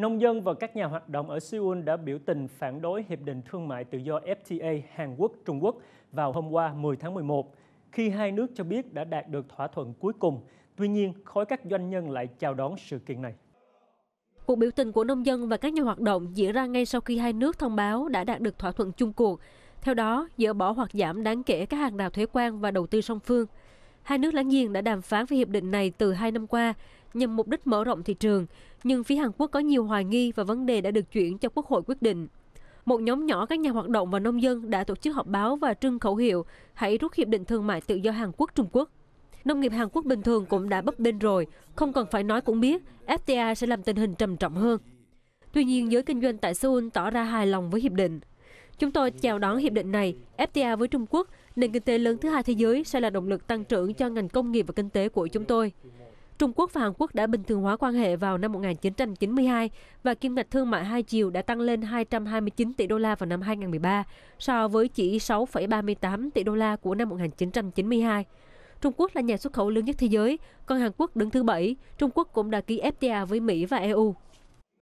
Nông dân và các nhà hoạt động ở Seoul đã biểu tình phản đối Hiệp định Thương mại Tự do FTA Hàn Quốc-Trung Quốc vào hôm qua 10 tháng 11, khi hai nước cho biết đã đạt được thỏa thuận cuối cùng. Tuy nhiên, khối các doanh nhân lại chào đón sự kiện này. Cuộc biểu tình của nông dân và các nhà hoạt động diễn ra ngay sau khi hai nước thông báo đã đạt được thỏa thuận chung cuộc. Theo đó, dỡ bỏ hoặc giảm đáng kể các hàng rào thuế quan và đầu tư song phương. Hai nước láng giềng đã đàm phán về hiệp định này từ hai năm qua nhằm mục đích mở rộng thị trường, nhưng phía Hàn Quốc có nhiều hoài nghi và vấn đề đã được chuyển cho Quốc hội quyết định. Một nhóm nhỏ các nhà hoạt động và nông dân đã tổ chức họp báo và trưng khẩu hiệu hãy rút hiệp định thương mại tự do Hàn Quốc-Trung Quốc. Nông nghiệp Hàn Quốc bình thường cũng đã bấp bênh rồi, không cần phải nói cũng biết, FTA sẽ làm tình hình trầm trọng hơn. Tuy nhiên, giới kinh doanh tại Seoul tỏ ra hài lòng với hiệp định. Chúng tôi chào đón hiệp định này, FTA với Trung Quốc, nền kinh tế lớn thứ hai thế giới sẽ là động lực tăng trưởng cho ngành công nghiệp và kinh tế của chúng tôi. Trung Quốc và Hàn Quốc đã bình thường hóa quan hệ vào năm 1992 và kim ngạch thương mại hai chiều đã tăng lên 229 tỷ đô la vào năm 2013 so với chỉ 6,38 tỷ đô la của năm 1992. Trung Quốc là nhà xuất khẩu lớn nhất thế giới, còn Hàn Quốc đứng thứ bảy. Trung Quốc cũng đã ký FTA với Mỹ và EU.